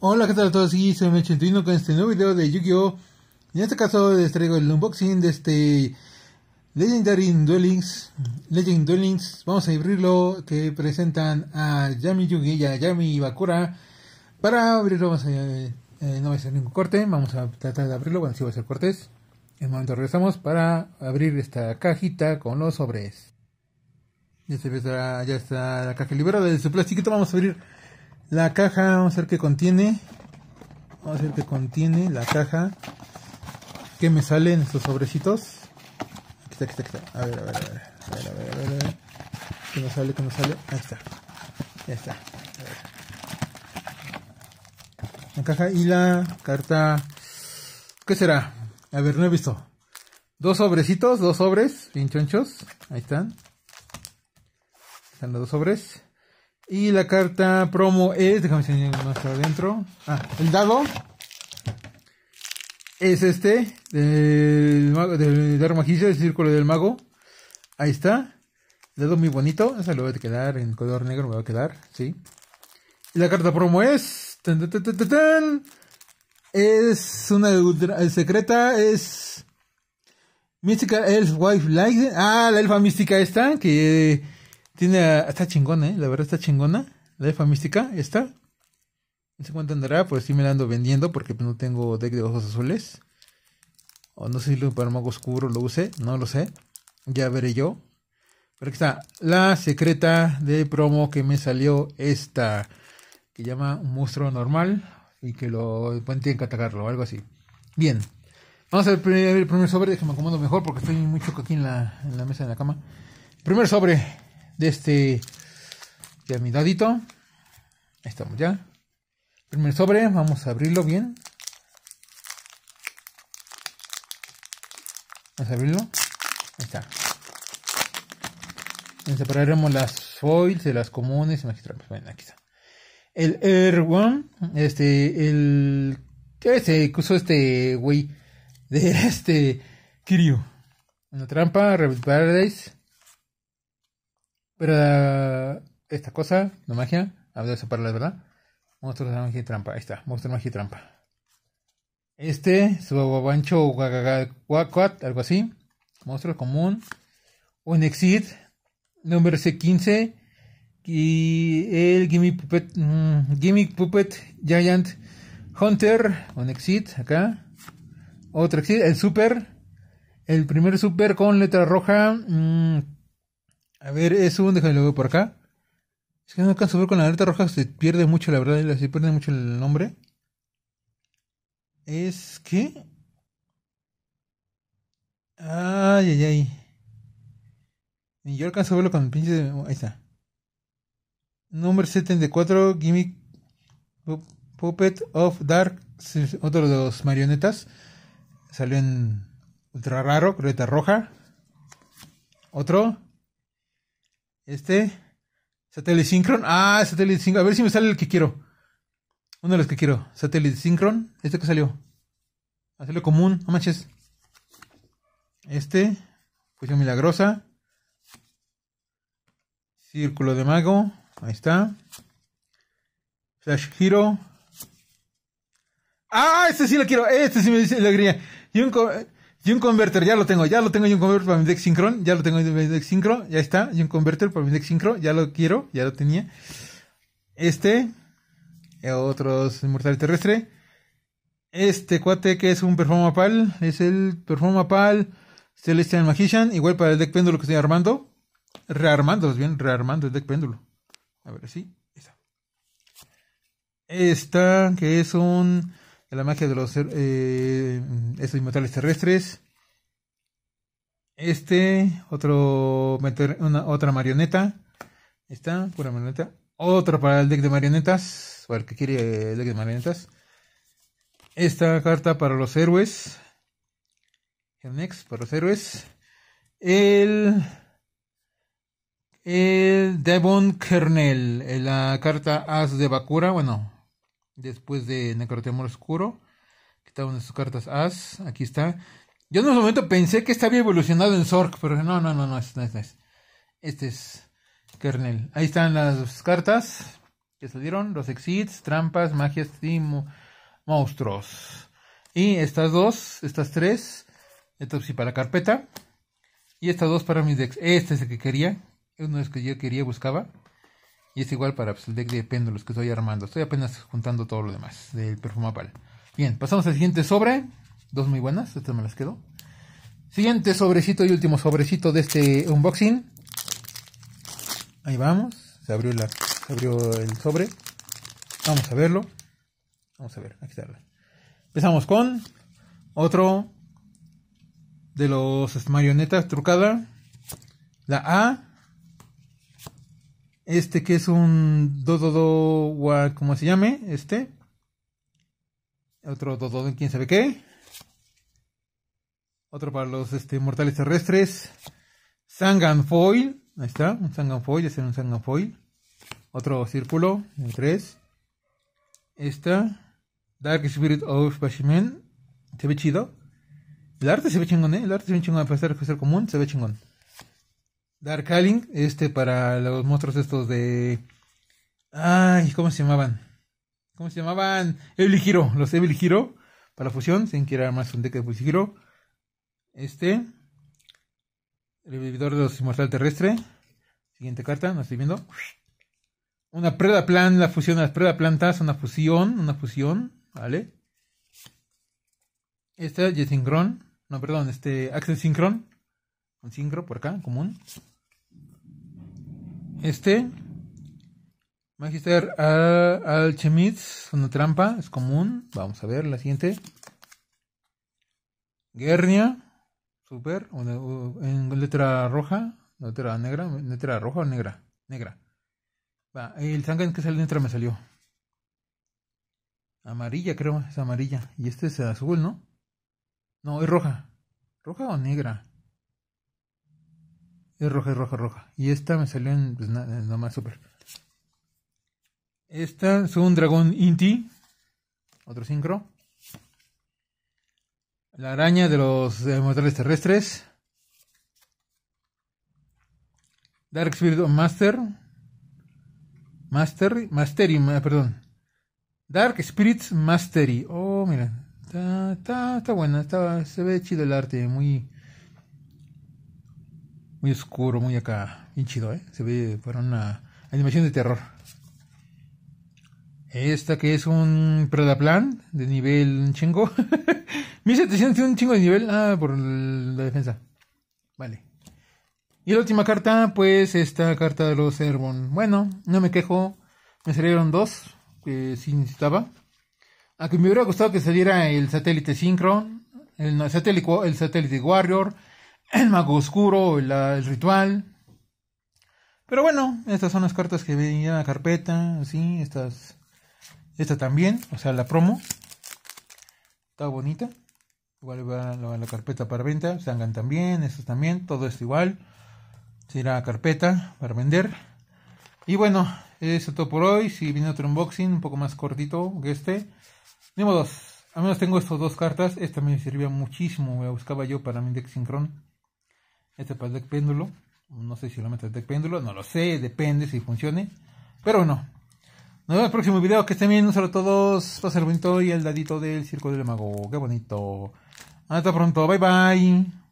Hola, ¿qué tal a todos? Y soy Mechentino con este nuevo video de Yu-Gi-Oh! En este caso les traigo el unboxing de este Legendary Duelings. Legend Duelings, vamos a abrirlo, que presentan a Yami Yugi y a Yami Bakura. Para abrirlo vamos a, eh, no va a ser ningún corte, vamos a tratar de abrirlo, bueno, sí va a ser cortes. En un momento regresamos para abrir esta cajita con los sobres. Ya, se, ya está la caja liberada de su plástico, vamos a abrir la caja, vamos a ver qué contiene. Vamos a ver qué contiene la caja. ¿Qué me salen estos sobrecitos? Aquí está, aquí está, aquí está. A ver, a ver, a ver. A ver, a ver, a ver. A ver. ¿Qué nos sale? ¿Qué nos sale? Ahí está. Ahí está. A ver. La caja y la carta. ¿Qué será? A ver, no he visto. Dos sobrecitos, dos sobres, bien chonchos. Ahí están. Están los dos sobres. Y la carta promo es, déjame enseñar adentro. Ah, el dado es este, del, del Dark el círculo del mago. Ahí está. dado muy bonito, esa lo voy a quedar en color negro, me va a quedar, sí. Y la carta promo es... es una secreta, es... Mística... Elf Wife Light. Ah, la elfa mística esta, que tiene, está chingona, ¿eh? La verdad está chingona. La Efa Mística, esta. No sé cuánto andará, pero pues, sí me la ando vendiendo porque no tengo deck de ojos azules. O no sé si lo para mago oscuro lo use, no lo sé. Ya veré yo. Pero aquí está la secreta de promo que me salió esta. Que llama un monstruo normal y que lo pueden tienen que atacarlo o algo así. Bien. Vamos a ver el primer sobre. me acomodo mejor porque estoy muy choco aquí en la, en la mesa de la cama. Primer sobre de este mi Ahí Estamos ya. Primer sobre, vamos a abrirlo bien. Vamos a abrirlo. Ahí está. separaremos las foils de las comunes. Bueno, aquí está. El Air One, este, el. ¿Qué se usó este güey? De este. Kiryu. Una trampa, Rabbit Paradise. Pero eh, esta cosa, no magia, habría para separarla, ¿verdad? Monstruos de magia y trampa. Ahí está, monstruo de magia y trampa. Este, su Guacuat, algo así. Monstruo común. Un exit, número C15. Y el Gimmick Puppet, mm, Gimmick Puppet Giant Hunter. Un exit, acá. Otro exit, el Super. El primer Super con letra roja. Mmm, a ver, es un, déjame ver por acá. Es que no alcanzo a ver con la alerta roja, se pierde mucho, la verdad, se pierde mucho el nombre. Es que... Ay, ay, ay. Y yo alcanzo a verlo con el pinche... Ahí está. Número 74, Gimmick Puppet of Dark, otro de los marionetas. Salió en ultra raro, creta roja. Otro. Este. Satellite Synchron. Ah, Satellite Synchron. A ver si me sale el que quiero. Uno de los que quiero. satélite Synchron. Este que salió. Hacerlo común. No manches. Este. cuestión milagrosa. Círculo de mago. Ahí está. Flash Hero. Ah, este sí lo quiero. Este sí me dice alegría. Y un... Y un converter, ya lo tengo, ya lo tengo y un converter para mi deck sincron, ya lo tengo mi deck sincro, ya está, y un converter para mi deck sincro, ya lo quiero, ya lo tenía. Este, eh, otros inmortal terrestre. Este cuate que es un Performapal, Pal, es el Performapal Pal Celestial Magician, igual para el deck péndulo que estoy armando. Rearmando, bien, rearmando el deck péndulo. A ver, sí, Esta que es un la magia de los eh, Estos esos inmortales terrestres. Este, otro, otra marioneta. Está, pura marioneta. Otra para el deck de marionetas, para el que quiere el deck de marionetas. Esta carta para los héroes. Next para los héroes. El, el Devon Kernel, eh, la carta As de Bakura, bueno, Después de Necrotemor Oscuro. Quitaba una de sus cartas As. Aquí está. Yo en un momento pensé que había evolucionado en Zork, pero no, no, no, este no, es, no, es, Este es Kernel. Ahí están las cartas que salieron. Los exits, trampas, magias y monstruos. Y estas dos, estas tres. Estas sí para carpeta. Y estas dos para mis decks. Este es el que quería. Uno es que yo quería, buscaba. Y es igual para el pues, deck de péndulos que estoy armando. Estoy apenas juntando todo lo demás del perfumapal. Bien, pasamos al siguiente sobre. Dos muy buenas, estas me las quedo. Siguiente sobrecito y último sobrecito de este unboxing. Ahí vamos. Se abrió, la, abrió el sobre. Vamos a verlo. Vamos a ver, aquí está. Empezamos con otro de los marionetas trucada. La A, este que es un Dododo, ¿cómo como se llame, este. Otro Dododo, quién sabe qué. Otro para los este, mortales terrestres. Sanganfoil, ahí está, un Sanganfoil, ese era un Sanganfoil. Otro círculo, el 3. Esta, Dark Spirit of Bashimen, se ve chido. El arte se ve chingón, ¿eh? El arte se ve chingón, a pesar de común, se ve chingón. Dark este para los monstruos estos de... Ay, ¿cómo se llamaban? ¿Cómo se llamaban? Evil Hero, los Evil Hero, para la fusión, sin querer más un deck de Evil Hero. Este, vividor de los Inmortal Terrestre. Siguiente carta, no estoy viendo. Una Preda Plan, la fusión de las Preda Plantas, una fusión, una fusión, ¿vale? Esta, Jet no, perdón, este, Axel Synchron, sincro por acá, común. Este. Magister Al una trampa, es común. Vamos a ver la siguiente. Guernia, super, en letra roja, letra negra, letra roja o negra, negra. Va, el sangre en que sale letra me salió. Amarilla, creo, es amarilla. Y este es azul, ¿no? No, es roja. ¿Roja o negra? Es roja, es roja, roja. Y esta me salió en pues, nada, nomás súper. Esta es un dragón Inti. E otro sincro. La araña de los eh, mortales terrestres. Dark Spirit Master. Master. Mastery, perdón. Dark Spirits Mastery. Oh, mira. Está, está, buena. Está, se ve chido el arte. Muy muy oscuro, muy acá, bien chido, ¿eh? Se ve para una animación de terror. Esta que es un Predaplan de nivel un chingo. 1700 tiene un chingo de nivel. Ah, por la defensa. Vale. Y la última carta, pues esta carta de los Airborne. Bueno, no me quejo. Me salieron dos que sí necesitaba. A que me hubiera gustado que saliera el satélite Synchron, el satélite, el satélite Warrior, el mago oscuro, el ritual. Pero bueno, estas son las cartas que venían a la carpeta, así, estas, esta también, o sea, la promo. Está bonita. Igual va la, la carpeta para venta, Sangan también, Estas también, todo esto igual. Será la carpeta para vender. Y bueno, eso todo por hoy. Si viene otro unboxing, un poco más cortito que este. Ni modos. Al menos tengo estas dos cartas. Esta me servía muchísimo. La buscaba yo para mi deck sincron. Este para el pues, deck péndulo. No sé si lo meto el péndulo, no lo sé, depende si funcione. Pero bueno. Nos vemos en el próximo video. Que estén bien. Un saludo a todos. para ser bonito y el dadito del circo del mago. Qué bonito. Hasta pronto. Bye bye.